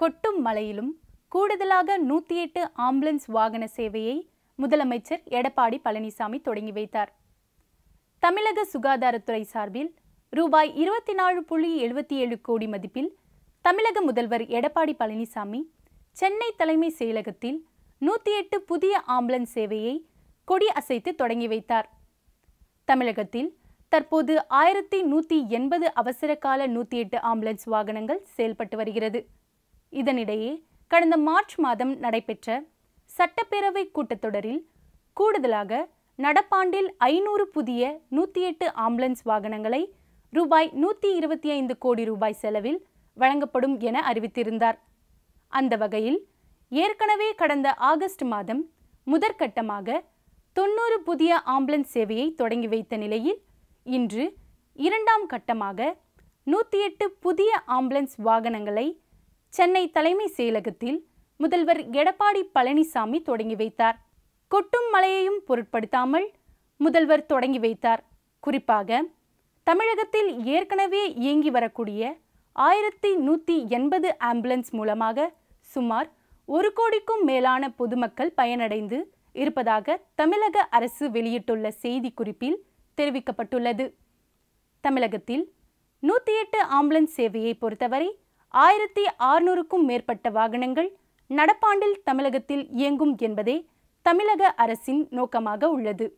கொட்டும் மலையிலும் கூடுதலாக நூத்தி எட்டு ஆம்புலன்ஸ் வாகன சேவையை முதலமைச்சர் எடப்பாடி பழனிசாமி தொடங்கி வைத்தார் தமிழக சுகாதாரத்துறை சார்பில் ரூபாய் இருபத்தி நாலு புள்ளி எழுபத்தி ஏழு கோடி மதிப்பில் தமிழக முதல்வர் எடப்பாடி பழனிசாமி சென்னை தலைமை செயலகத்தில் நூத்தி எட்டு புதிய ஆம்புலன்ஸ் சேவையை கொடி அசைத்து தொடங்கி வைத்தார் தமிழகத்தில் தற்போது ஆயிரத்தி நூத்தி எண்பது அவசரகால நூத்தி எட்டு ஆம்புலன்ஸ் வாகனங்கள் செயல்பட்டு வருகிறது இதனிடையே கடந்த மார்ச் மாதம் நடைபெற்ற சட்டப்பேரவை கூட்டத்தொடரில் கூடுதலாக நடப்பாண்டில் ஐநூறு புதிய நூற்றி எட்டு ஆம்புலன்ஸ் வாகனங்களை ரூபாய் நூற்றி இருபத்தி ஐந்து கோடி ரூபாய் செலவில் வழங்கப்படும் என அறிவித்திருந்தார் அந்த வகையில் ஏற்கனவே கடந்த ஆகஸ்ட் மாதம் முதற்கட்டமாக தொன்னூறு புதிய ஆம்புலன்ஸ் சேவையை தொடங்கி வைத்த நிலையில் இன்று இரண்டாம் கட்டமாக நூற்றி எட்டு புதிய ஆம்புலன்ஸ் வாகனங்களை சென்னை தலைமை செயலகத்தில் முதல்வர் எடப்பாடி பழனிசாமி தொடங்கி வைத்தார் கொட்டும் மலையையும் பொருட்படுத்தாமல் முதல்வர் தொடங்கி வைத்தார் குறிப்பாக தமிழகத்தில் ஏற்கனவே இயங்கி வரக்கூடிய ஆயிரத்தி நூற்றி எண்பது ஆம்புலன்ஸ் மூலமாக சுமார் ஒரு கோடிக்கும் மேலான பொதுமக்கள் பயனடைந்து இருப்பதாக தமிழக அரசு வெளியிட்டுள்ள செய்தி குறிப்பில் தெரிவிக்கப்பட்டுள்ளது தமிழகத்தில் நூற்றி எட்டு ஆம்புலன்ஸ் சேவையை பொறுத்தவரை ஆயிரத்தி ஆறுநூறுக்கும் மேற்பட்ட வாகனங்கள் நடப்பாண்டில் தமிழகத்தில் இயங்கும் என்பதே தமிழக அரசின் நோக்கமாக உள்ளது